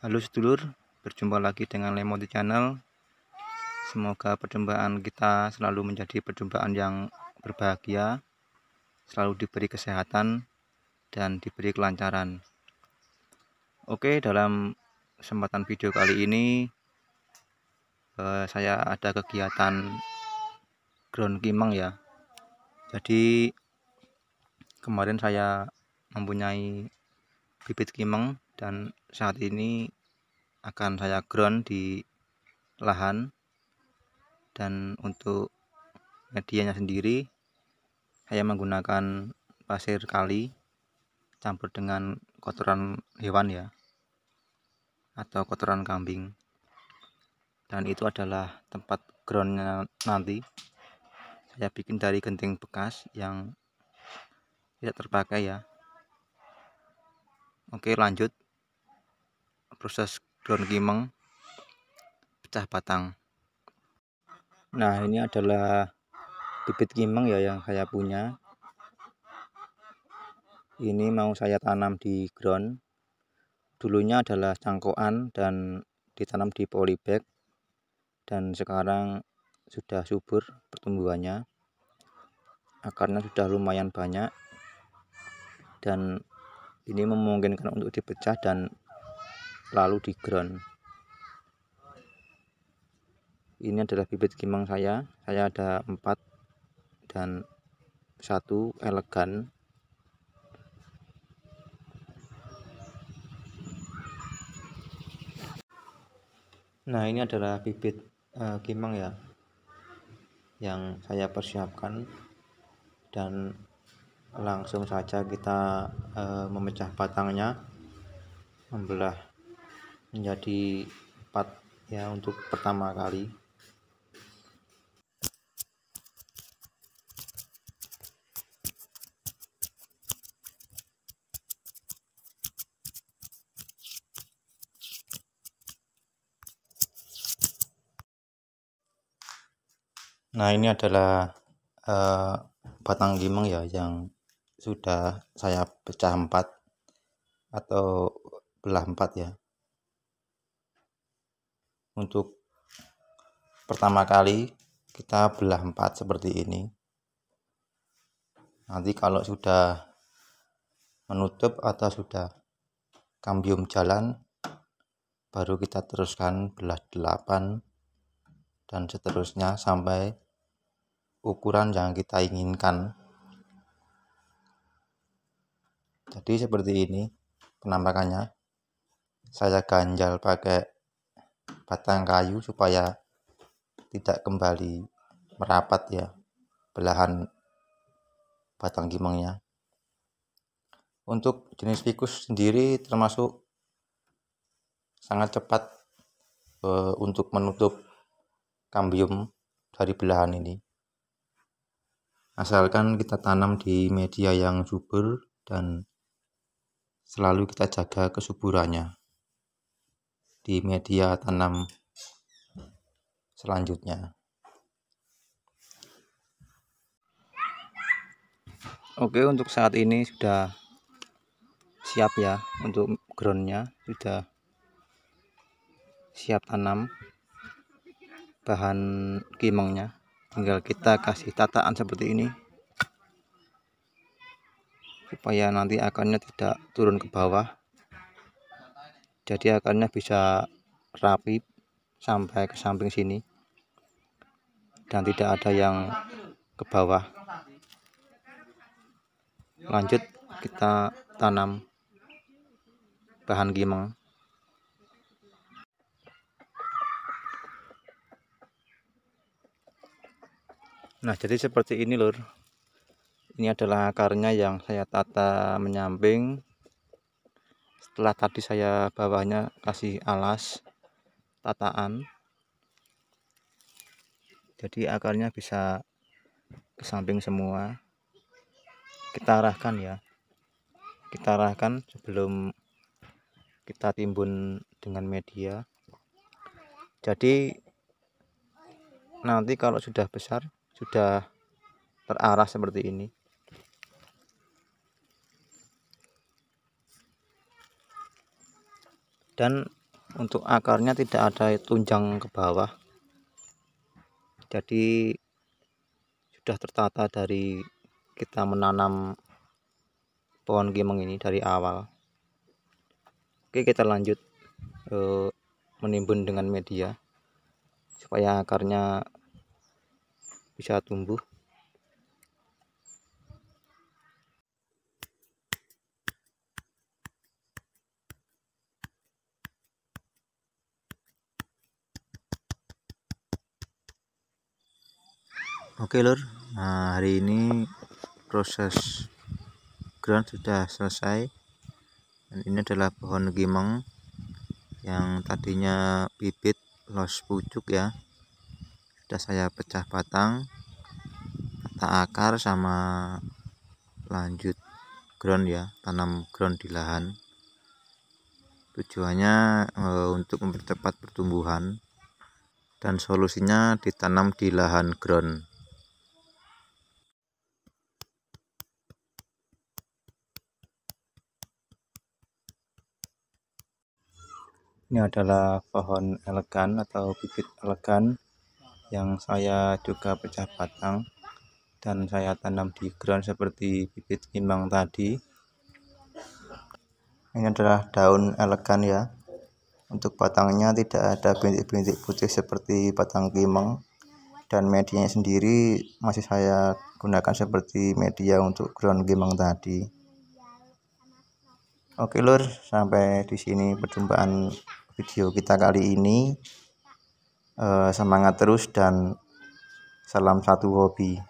Halo sedulur, berjumpa lagi dengan Lemo di channel. Semoga perjumpaan kita selalu menjadi perjumpaan yang berbahagia, selalu diberi kesehatan dan diberi kelancaran. Oke, dalam kesempatan video kali ini eh, saya ada kegiatan ground kimang ya. Jadi kemarin saya mempunyai bibit kimang dan saat ini akan saya ground di lahan dan untuk medianya sendiri saya menggunakan pasir kali campur dengan kotoran hewan ya atau kotoran kambing dan itu adalah tempat groundnya nanti saya bikin dari genting bekas yang tidak terpakai ya oke lanjut proses ground kimeng pecah batang nah ini adalah bibit kimeng ya yang saya punya ini mau saya tanam di ground dulunya adalah cangkoan dan ditanam di polybag dan sekarang sudah subur pertumbuhannya akarnya sudah lumayan banyak dan ini memungkinkan untuk dipecah dan lalu di ground ini adalah bibit kimang saya saya ada empat dan satu elegan nah ini adalah bibit uh, eh, kimang ya yang saya persiapkan dan langsung saja kita uh, memecah batangnya membelah menjadi empat ya untuk pertama kali Nah, ini adalah uh, batang limang ya yang sudah saya pecah empat atau belah empat ya untuk pertama kali kita belah empat seperti ini nanti kalau sudah menutup atau sudah kambium jalan baru kita teruskan belah delapan dan seterusnya sampai ukuran yang kita inginkan jadi seperti ini penampakannya saya ganjal pakai batang kayu supaya tidak kembali merapat ya belahan batang gimengnya. Untuk jenis tikus sendiri termasuk sangat cepat e, untuk menutup kambium dari belahan ini. Asalkan kita tanam di media yang subur dan selalu kita jaga kesuburannya di media tanam selanjutnya. Oke untuk saat ini sudah siap ya untuk groundnya sudah siap tanam bahan kimengnya tinggal kita kasih tataan seperti ini supaya nanti akarnya tidak turun ke bawah jadi akarnya bisa rapi sampai ke samping sini dan tidak ada yang ke bawah lanjut kita tanam bahan kimeng nah jadi seperti ini lur ini adalah akarnya yang saya tata menyamping setelah tadi saya bawahnya kasih alas tataan jadi akarnya bisa ke samping semua kita arahkan ya kita arahkan sebelum kita timbun dengan media jadi nanti kalau sudah besar sudah terarah seperti ini dan untuk akarnya tidak ada tunjang ke bawah jadi sudah tertata dari kita menanam pohon gimeng ini dari awal oke kita lanjut e, menimbun dengan media supaya akarnya bisa tumbuh Oke lur, nah, hari ini proses ground sudah selesai. Dan ini adalah pohon gimeng yang tadinya bibit los pucuk ya. Sudah saya pecah batang, tak akar sama lanjut ground ya, tanam ground di lahan. Tujuannya e, untuk mempercepat pertumbuhan dan solusinya ditanam di lahan ground. ini adalah pohon elegan atau bibit elegan yang saya juga pecah batang dan saya tanam di ground seperti bibit kimbang tadi ini adalah daun elegan ya untuk batangnya tidak ada bintik-bintik putih seperti batang kimeng dan medianya sendiri masih saya gunakan seperti media untuk ground kimeng tadi oke lur sampai di sini perjumpaan video kita kali ini. Eh, semangat terus dan salam satu hobi.